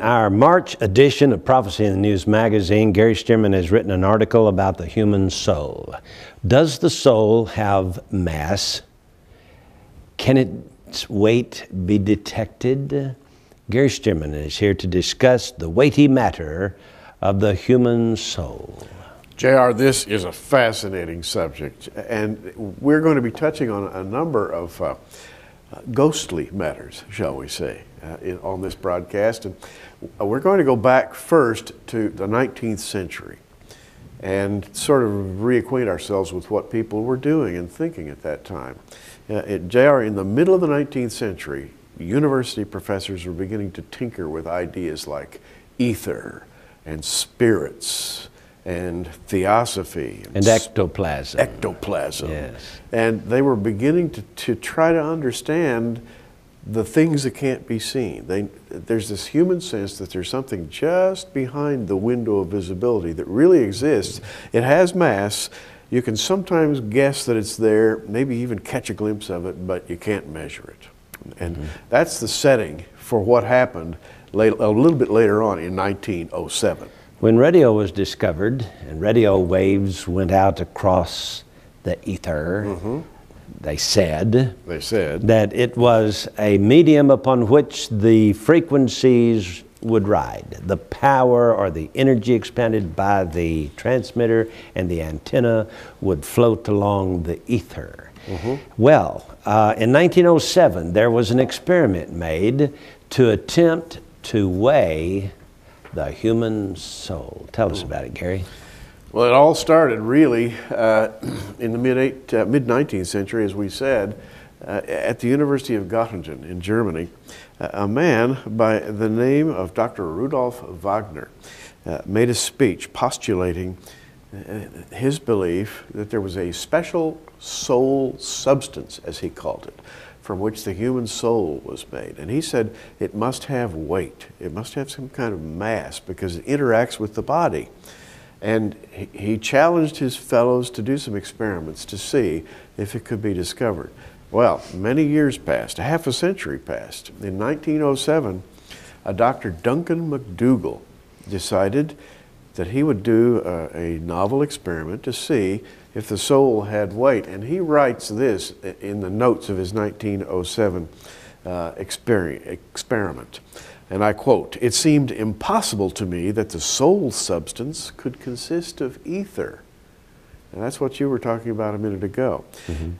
our March edition of Prophecy in the News magazine, Gary Stearman has written an article about the human soul. Does the soul have mass? Can its weight be detected? Gary Stearman is here to discuss the weighty matter of the human soul. JR, this is a fascinating subject, and we're going to be touching on a number of uh, ghostly matters, shall we say uh, in, on this broadcast. And uh, we're going to go back first to the 19th century and sort of reacquaint ourselves with what people were doing and thinking at that time. Uh, at JR, in the middle of the 19th century, university professors were beginning to tinker with ideas like ether and spirits and theosophy and, and ectoplasm. Ectoplasm. Yes. And they were beginning to, to try to understand the things that can't be seen. They, there's this human sense that there's something just behind the window of visibility that really exists. It has mass. You can sometimes guess that it's there, maybe even catch a glimpse of it, but you can't measure it. And mm -hmm. that's the setting for what happened late, a little bit later on in 1907. When radio was discovered and radio waves went out across the ether, mm -hmm they said, they said that it was a medium upon which the frequencies would ride, the power or the energy expanded by the transmitter and the antenna would float along the ether. Mm-hmm. Well, uh, in 1907, there was an experiment made to attempt to weigh the human soul. Tell us about it, Gary. Well, it all started really uh, in the mid, eight, uh, mid 19th century, as we said, uh, at the University of Göttingen in Germany. Uh, a man by the name of Dr. Rudolf Wagner uh, made a speech postulating uh, his belief that there was a special soul substance, as he called it, from which the human soul was made. And he said it must have weight, it must have some kind of mass because it interacts with the body. And he challenged his fellows to do some experiments to see if it could be discovered. Well, many years passed, a half a century passed. In 1907, a Dr. Duncan McDougall decided that he would do a, a novel experiment to see if the soul had weight. And he writes this in the notes of his 1907 uh, experiment. And I quote It seemed impossible to me that the soul substance could consist of ether. And that's what you were talking about a minute ago. Mm -hmm.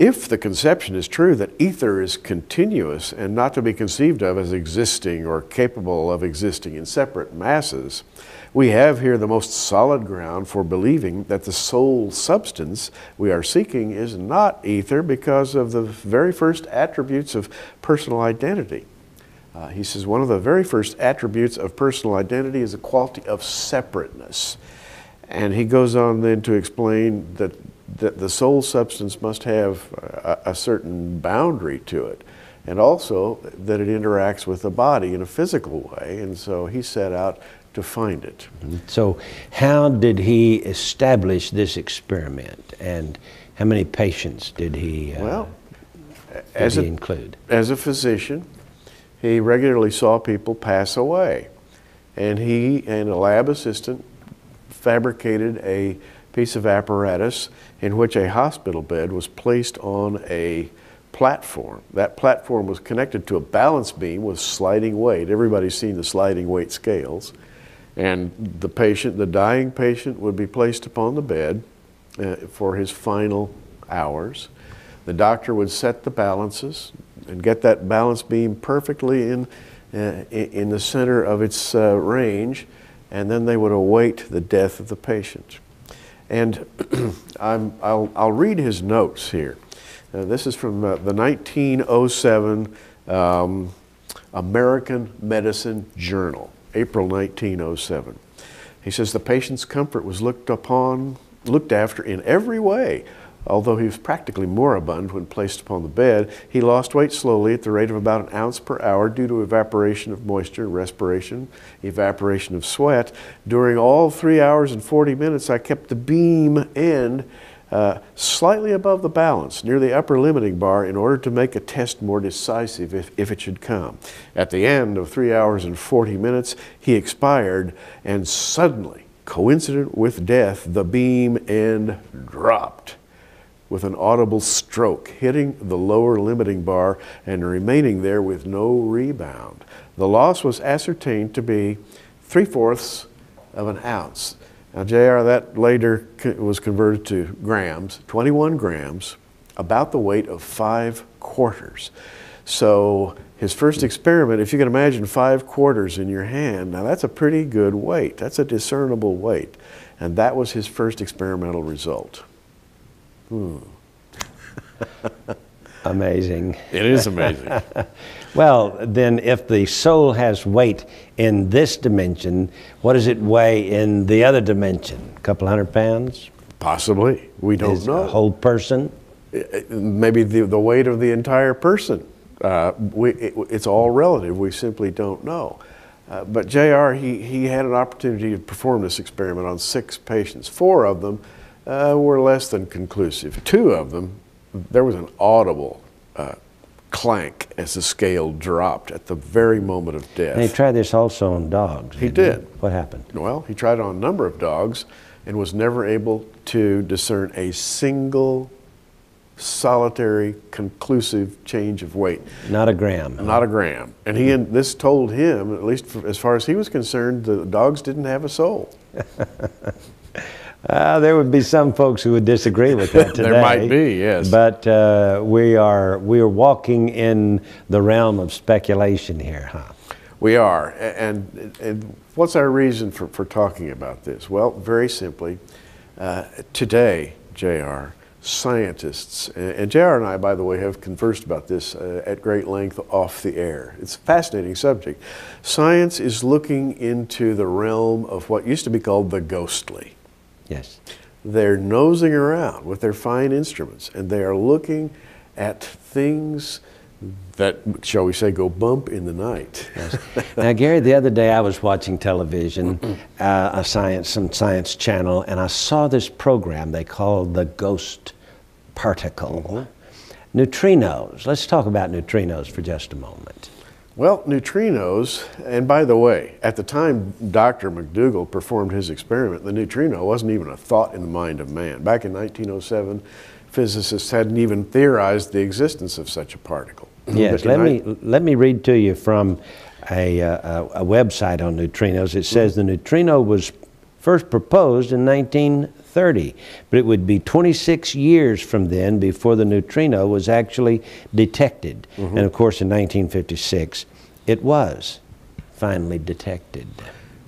If the conception is true that ether is continuous and not to be conceived of as existing or capable of existing in separate masses, we have here the most solid ground for believing that the soul substance we are seeking is not ether because of the very first attributes of personal identity. Uh, he says one of the very first attributes of personal identity is a quality of separateness. And he goes on then to explain that, that the soul substance must have a, a certain boundary to it, and also that it interacts with the body in a physical way. And so he set out to find it. Mm-hmm. So, how did he establish this experiment, and how many patients did he? Uh, well, as he a, include as a physician, he regularly saw people pass away. And he and a lab assistant fabricated a piece of apparatus in which a hospital bed was placed on a platform. That platform was connected to a balance beam with sliding weight. Everybody's seen the sliding weight scales. And the patient, the dying patient, would be placed upon the bed uh, for his final hours. The doctor would set the balances and get that balance beam perfectly in, uh, in the center of its uh, range, and then they would await the death of the patient. And i will read his notes here. Uh, this is from uh, the 1907 um, American Medicine Journal, April 1907. He says the patient's comfort was looked upon, looked after in every way Although he was practically moribund when placed upon the bed, he lost weight slowly at the rate of about an ounce per hour due to evaporation of moisture and respiration, evaporation of sweat. During all three hours and 40 minutes, I kept the beam end uh, slightly above the balance, near the upper limiting bar, in order to make a test more decisive if, if it should come. At the end of three hours and 40 minutes, he expired, and suddenly, coincident with death, the beam end dropped with an audible stroke, hitting the lower limiting bar and remaining there with no rebound. The loss was ascertained to be three fourths of an ounce. Now, JR, that later was converted to grams, 21 grams, about the weight of five quarters. So, his first experiment, if you can imagine five quarters in your hand, now that's a pretty good weight. That's a discernible weight. And that was his first experimental result. Hmm. amazing. It is amazing. well, then, if the soul has weight in this dimension, what does it weigh in the other dimension? A couple hundred pounds? Possibly. We don't is know. A whole person? Maybe the, the weight of the entire person. Uh, we, it, it's all relative. We simply don't know. Uh, but JR, he, he had an opportunity to perform this experiment on six patients. Four of them uh, were less than conclusive. Two of them, there was an audible uh, clank as the scale dropped at the very moment of death. And he tried this also on dogs. He did. He? What happened? Well, he tried on a number of dogs and was never able to discern a single solitary conclusive change of weight. Not a gram. Not a gram. And he and this told him, at least as far as he was concerned, the dogs didn't have a soul. Uh, there would be some folks who would disagree with that today. there might be, yes. But uh, we are we are walking in the realm of speculation here, huh? We are. And, and what's our reason for, for talking about this? Well, very simply, uh, today, JR, scientists, and, and JR and I, by the way, have conversed about this uh, at great length off the air. It's a fascinating subject. Science is looking into the realm of what used to be called the ghostly. Yes. They're nosing around with their fine instruments and they are looking at things that, shall we say, go bump in the night. yes. Now, Gary, the other day I was watching television, uh, a science, some science channel, and I saw this program they called the Ghost Particle. Mm -hmm. Neutrinos. Let's talk about neutrinos for just a moment. Well, neutrinos, and by the way, at the time Dr. McDougall performed his experiment, the neutrino wasn't even a thought in the mind of man. Back in 1907, physicists hadn't even theorized the existence of such a particle. Yes, let me, let me read to you from a, uh, a website on neutrinos. It says the neutrino was first proposed in 19 30. But it would be 26 years from then before the neutrino was actually detected. Mm -hmm. And of course, in 1956, it was finally detected.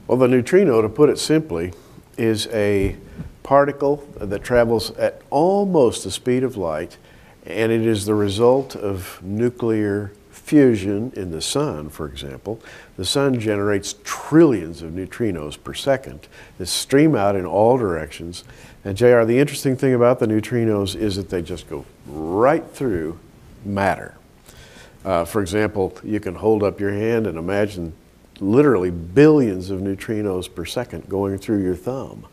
Well, the neutrino, to put it simply, is a particle that travels at almost the speed of light, and it is the result of nuclear fusion in the sun, for example, the sun generates trillions of neutrinos per second that stream out in all directions. And JR, the interesting thing about the neutrinos is that they just go right through matter. Uh, for example, you can hold up your hand and imagine literally billions of neutrinos per second going through your thumb.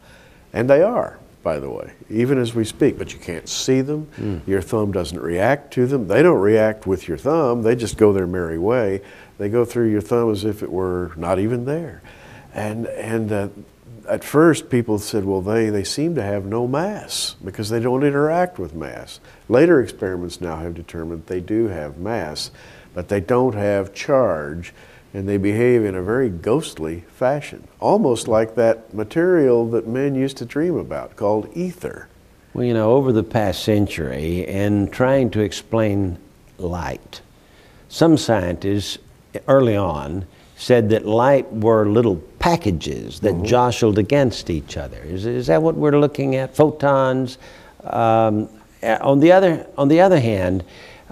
And they are by the way, even as we speak, but you can't see them. Mm. Your thumb doesn't react to them. They don't react with your thumb, they just go their merry way. They go through your thumb as if it were not even there. And, and uh, at first, people said, well, they, they seem to have no mass because they don't interact with mass. Later experiments now have determined they do have mass, but they don't have charge and they behave in a very ghostly fashion, almost like that material that men used to dream about called ether. Well, you know, over the past century, in trying to explain light, some scientists early on said that light were little packages that mm -hmm. jostled against each other. Is, is that what we're looking at? Photons. Um, on the other on the other hand,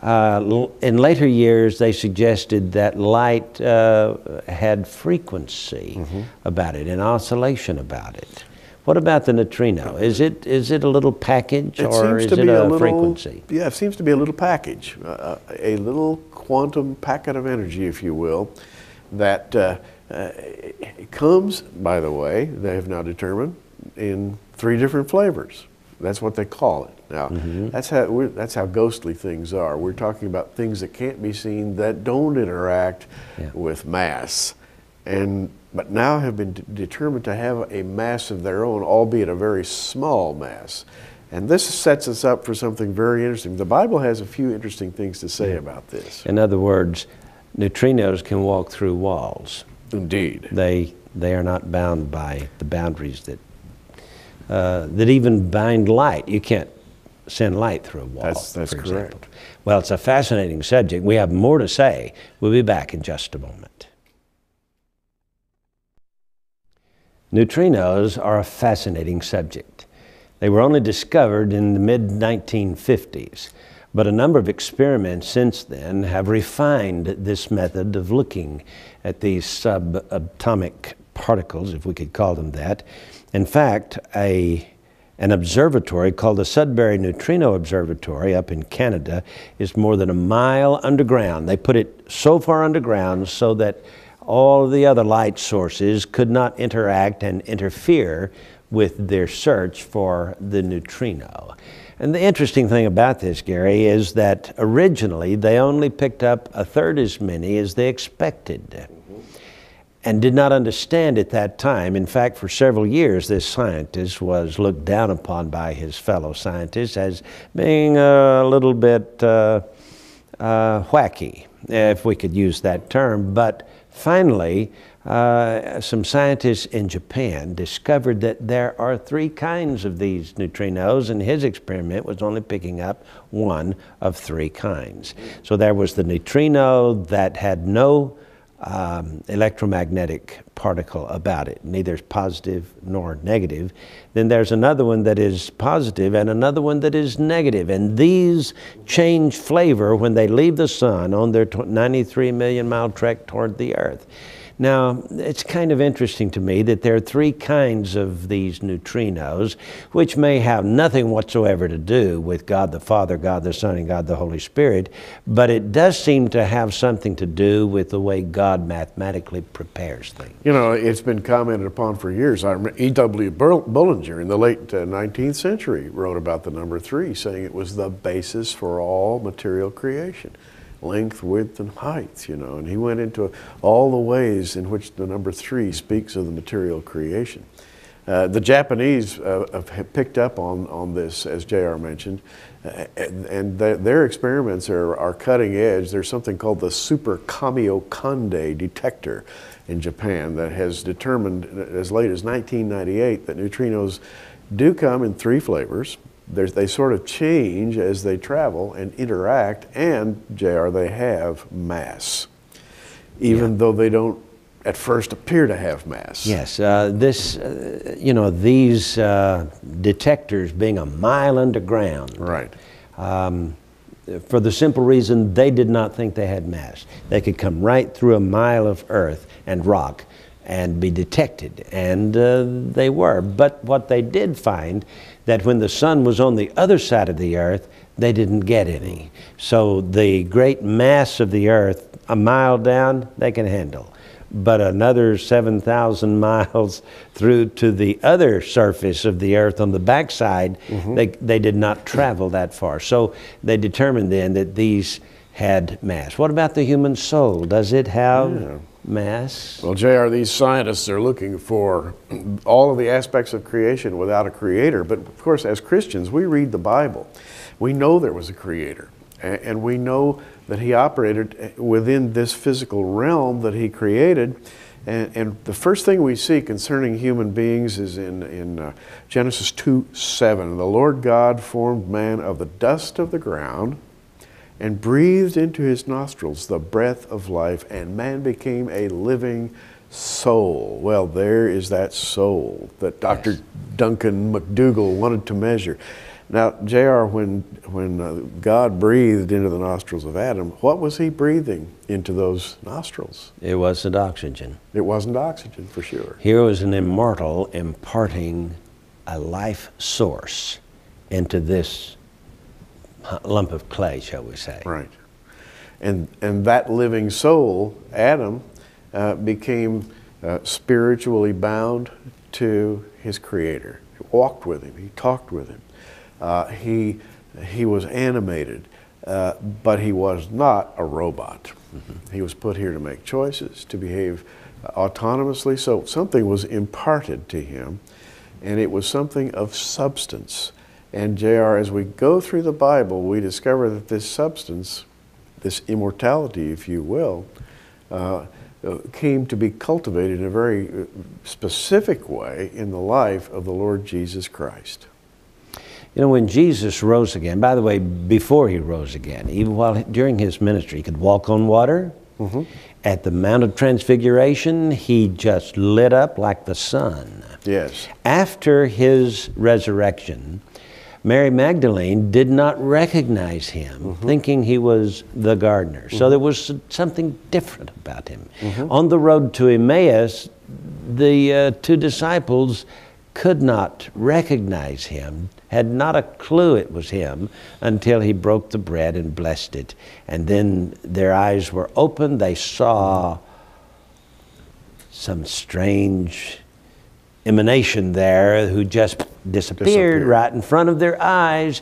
uh, in later years, they suggested that light uh, had frequency mm-hmm. about it and oscillation about it. What about the neutrino? Is it is it a little package it or is it a, a little, frequency? Yeah, it seems to be a little package, uh, a little quantum packet of energy, if you will, that uh, uh, comes. By the way, they have now determined in three different flavors. That's what they call it. Now, mm-hmm. that's, how that's how ghostly things are. We're talking about things that can't be seen that don't interact yeah. with mass, and but now have been d- determined to have a mass of their own, albeit a very small mass. And this sets us up for something very interesting. The Bible has a few interesting things to say yeah. about this. In other words, neutrinos can walk through walls. Indeed. They, they are not bound by the boundaries that, uh, that even bind light. You can't send light through a wall. That's, that's correct. Example. Well, it's a fascinating subject. We have more to say. We'll be back in just a moment. Neutrinos are a fascinating subject. They were only discovered in the mid 1950s, but a number of experiments since then have refined this method of looking at these subatomic particles, if we could call them that. In fact, a an observatory called the Sudbury Neutrino Observatory up in Canada is more than a mile underground. They put it so far underground so that all the other light sources could not interact and interfere with their search for the neutrino. And the interesting thing about this, Gary, is that originally they only picked up a third as many as they expected and did not understand at that time. In fact, for several years, this scientist was looked down upon by his fellow scientists as being a little bit uh, uh, wacky, if we could use that term. But finally, uh, some scientists in Japan discovered that there are three kinds of these neutrinos, and his experiment was only picking up one of three kinds. So there was the neutrino that had no um, electromagnetic particle about it, neither positive nor negative. Then there's another one that is positive and another one that is negative. And these change flavor when they leave the sun on their 93 million mile trek toward the earth. Now, it's kind of interesting to me that there are three kinds of these neutrinos, which may have nothing whatsoever to do with God the Father, God the Son, and God the Holy Spirit, but it does seem to have something to do with the way God mathematically prepares things. You know, it's been commented upon for years. E.W. Bullinger in the late 19th uh, century wrote about the number three, saying it was the basis for all material creation length, width, and height, you know. And he went into all the ways in which the number three speaks of the material creation. Uh, the Japanese uh, have picked up on, on this, as JR mentioned, uh, and, and the, their experiments are, are cutting edge. There's something called the Super Kamiokande detector in Japan that has determined uh, as late as 1998 that neutrinos do come in three flavors they sort of change as they travel and interact, and JR, they have mass, even yeah. though they don't at first appear to have mass. Yes, uh, this, uh, you know, these uh, detectors being a mile underground. Right. Um, for the simple reason they did not think they had mass. They could come right through a mile of earth and rock and be detected, and uh, they were. But what they did find that when the sun was on the other side of the earth, they didn't get any. So the great mass of the earth, a mile down, they can handle. But another 7,000 miles through to the other surface of the earth on the backside, mm -hmm. they, they did not travel that far. So they determined then that these had mass. What about the human soul? Does it have. Yeah mass. Well, JR, these scientists are looking for all of the aspects of creation without a creator. But of course, as Christians, we read the Bible. We know there was a creator, and we know that he operated eh, within this physical realm that he created. And, and the first thing we see concerning human beings is in, in uh, Genesis 2 7. The Lord God formed man of the dust of the ground and breathed into his nostrils the breath of life, and man became a living soul. Well, there is that soul that Dr. Yes. Duncan McDougall wanted to measure. Now, JR, when, when uh, God breathed into the nostrils of Adam, what was he breathing into those nostrils? It wasn't oxygen. It wasn't oxygen, for sure. Here was an immortal imparting a life source into this lump of clay, shall we say. Right. And, and that living soul, Adam, uh, became uh, spiritually bound to his Creator. He walked with him, he talked with him, uh, he, he was animated, uh, but he was not a robot. Mm -hmm. He was put here to make choices, to behave uh, autonomously, so something was imparted to him, and it was something of substance. And JR, as we go through the Bible, we discover that this substance, this immortality, if you will, uh, uh came to be cultivated in a very uh, specific way in the life of the Lord Jesus Christ. You know, when Jesus rose again, by the way, before he rose again, even while during his ministry, he could walk on water. Mm -hmm. At the Mount of Transfiguration, he just lit up like the sun. Yes. After his resurrection, Mary Magdalene did not recognize him, mm-hmm. thinking he was the gardener. Mm-hmm. So there was something different about him. Mm-hmm. On the road to Emmaus, the uh, two disciples could not recognize him, had not a clue it was him until he broke the bread and blessed it. And then their eyes were opened, they saw some strange emanation there who just disappeared, disappeared right in front of their eyes.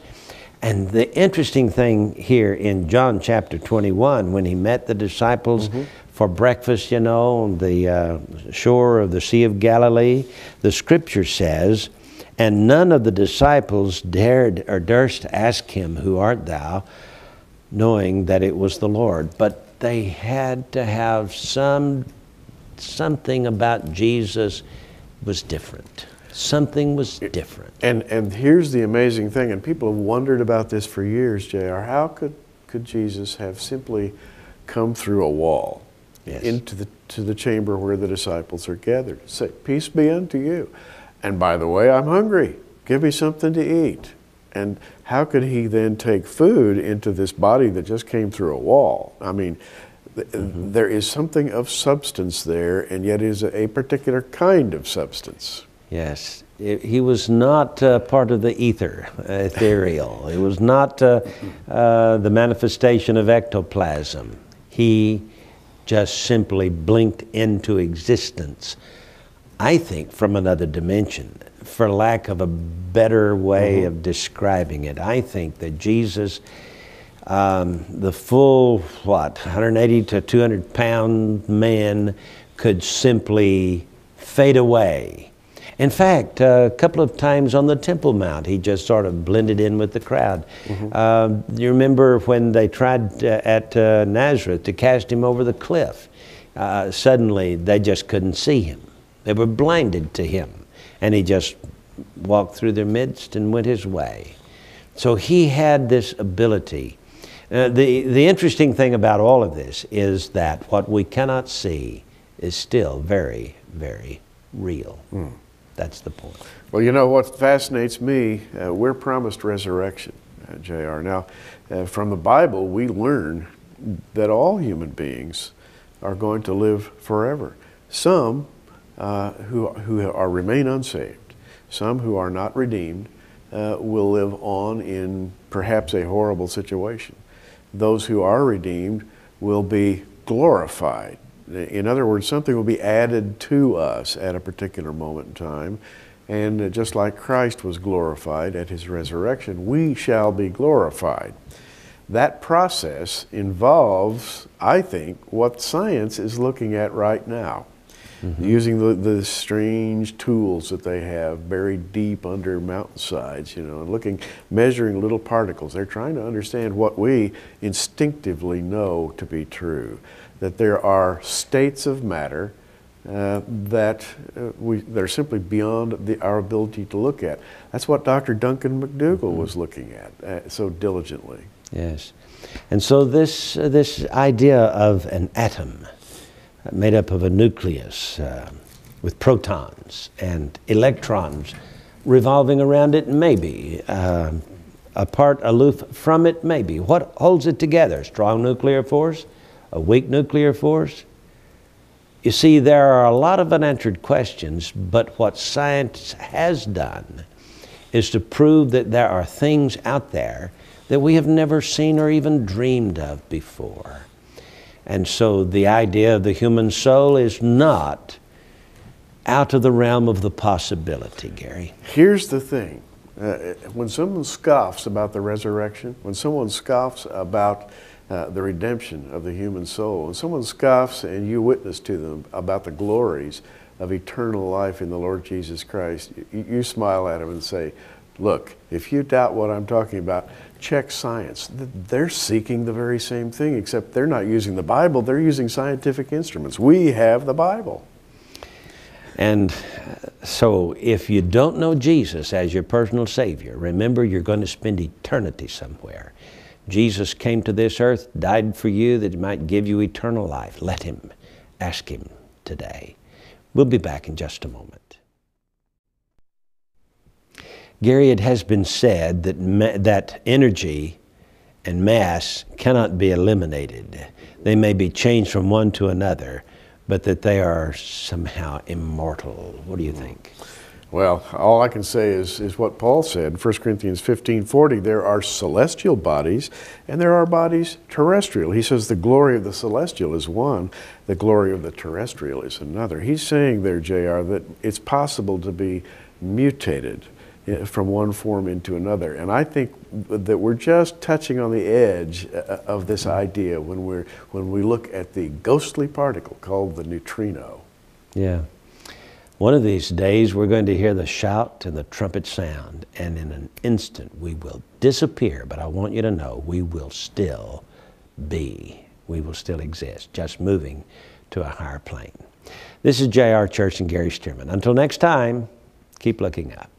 And the interesting thing here in John chapter 21, when he met the disciples mm -hmm. for breakfast, you know, on the uh, shore of the Sea of Galilee, the scripture says, And none of the disciples dared or durst ask him, Who art thou? knowing that it was the Lord. But they had to have some something about Jesus was different. Something was different. And, and here's the amazing thing, and people have wondered about this for years, JR. How could, could Jesus have simply come through a wall yes. into the, to the chamber where the disciples are gathered? Say, Peace be unto you. And by the way, I'm hungry. Give me something to eat. And how could he then take food into this body that just came through a wall? I mean, Mm-hmm. There is something of substance there, and yet is a particular kind of substance. Yes, it, he was not uh, part of the ether, ethereal. it was not uh, uh, the manifestation of ectoplasm. He just simply blinked into existence, I think, from another dimension. For lack of a better way mm-hmm. of describing it, I think that Jesus um, the full, what, 180 to 200 pound man could simply fade away. In fact, a couple of times on the Temple Mount, he just sort of blended in with the crowd. Mm-hmm. Uh, you remember when they tried uh, at uh, Nazareth to cast him over the cliff? Uh, suddenly, they just couldn't see him. They were blinded to him. And he just walked through their midst and went his way. So he had this ability uh, the, the interesting thing about all of this is that what we cannot see is still very, very real. Mm. That's the point. Well, you know what fascinates me? Uh, we're promised resurrection, uh, JR. Now, uh, from the Bible, we learn that all human beings are going to live forever. Some uh, who, who are, remain unsaved, some who are not redeemed, will live on in perhaps a horrible situation those who are redeemed will be glorified. In other words, something will be added to us at a particular moment in time. And just like Christ was glorified at his resurrection, we shall be glorified. That process involves, I think, what science is looking at right now. Mm-hmm. Using the, the strange tools that they have buried deep under mountainsides, you know, and looking, measuring little particles. They're trying to understand what we instinctively know to be true that there are states of matter uh, that uh, we that are simply beyond the, our ability to look at. That's what Dr. Duncan McDougall mm-hmm. was looking at uh, so diligently. Yes, and so this uh, this idea of an atom made up of a nucleus uh, with protons and electrons revolving around it, maybe. Uh, a part aloof from it, maybe. What holds it together? Strong nuclear force? A weak nuclear force? You see, there are a lot of unanswered questions, but what science has done is to prove that there are things out there that we have never seen or even dreamed of before. And so the idea of the human soul is not out of the realm of the possibility, Gary. Here's the thing uh, when someone scoffs about the resurrection, when someone scoffs about uh, the redemption of the human soul, when someone scoffs and you witness to them about the glories of eternal life in the Lord Jesus Christ, you, you smile at them and say, Look, if you doubt what I'm talking about, check science. They're seeking the very same thing, except they're not using the Bible, they're using scientific instruments. We have the Bible. And uh, so, if you don't know Jesus as your personal Savior, remember you're going to spend eternity somewhere. Jesus came to this earth, died for you that he might give you eternal life. Let him. Ask him today. We'll be back in just a moment. Gary, it has been said that, that energy and mass cannot be eliminated. They may be changed from one to another, but that they are somehow immortal. What do you think? Well, all I can say is, is what Paul said, 1 Corinthians fifteen forty. There are celestial bodies and there are bodies terrestrial. He says the glory of the celestial is one, the glory of the terrestrial is another. He's saying there, JR, that it's possible to be mutated from one form into another. And I think that we're just touching on the edge uh, uh, of this idea when, we're, when we look at the ghostly particle called the neutrino. Yeah. One of these days, we're going to hear the shout and the trumpet sound, and in an instant, we will disappear. But I want you to know we will still be, we will still exist, just moving to a higher plane. This is J.R. Church and Gary Stearman. Until next time, keep looking up.